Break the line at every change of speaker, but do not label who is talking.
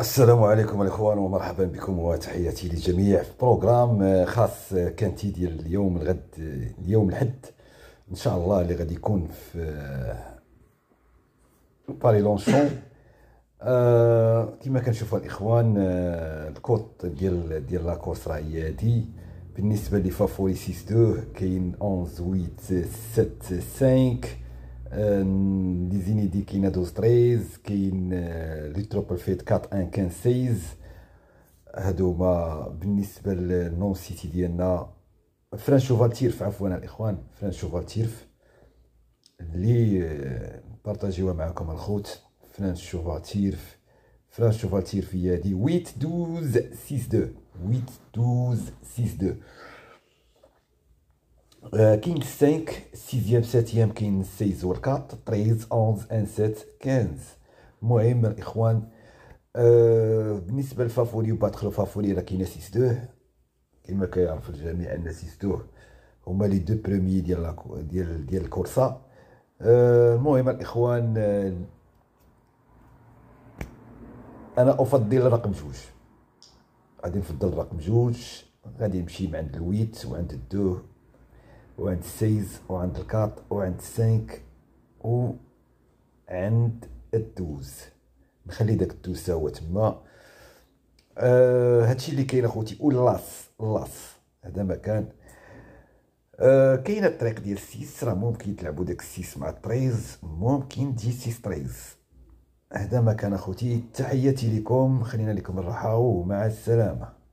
السلام عليكم الاخوان ومرحبا بكم وتحياتي للجميع في بروغرام آه، خاص آه، كانتي ديال اليوم الغد اليوم آه، الحد ان شاء الله اللي غادي يكون في باري لونشون آه كما كنشوفوا الاخوان آه الكوت ديال ديال لاكورس راهي هادي بالنسبه لفافوري 6 2 كاين 11 8 7 5 دي زينيدي كاين دوز 13 كاين لي تروبل فيت 4 1 15 16 هادوما بالنسبه للنون سيتي ديالنا فران شوفال تيرف عفوا الاخوان فران شوفال تيرف اللي بارطاجيوها معكم الخوت فران شوفال تيرف فران شوفال تيرف هي هادي 8 12 6 2 8 12 6 2 كاين 5 سيزيام ساتيام كاين و والكات 13 11 ان 7 15 المهم الاخوان أه بالنسبه للفافوري وباتخ فافوري راه كاين 6 2 كما كيعرف الجميع ان 6 2 هما لي دو بروميي ديال ديال ديال الكورسا المهم الاخوان انا افضل رقم جوج غادي نفضل رقم جوج غادي نمشي عند الويت وعند الدو وعند السيز وعند الكات وعند السانك وعند الدوز نخلي داك الدوز هو تما آه هادشي اللي كاين اخوتي واللاص لاص هذا مكان آه كاينه الطريق ديال السيس راه ممكن تلعبوا داك السيس مع 13 ممكن تجي سيس تريز هذا مكان اخوتي تحياتي لكم خلينا لكم الراحه ومع السلامه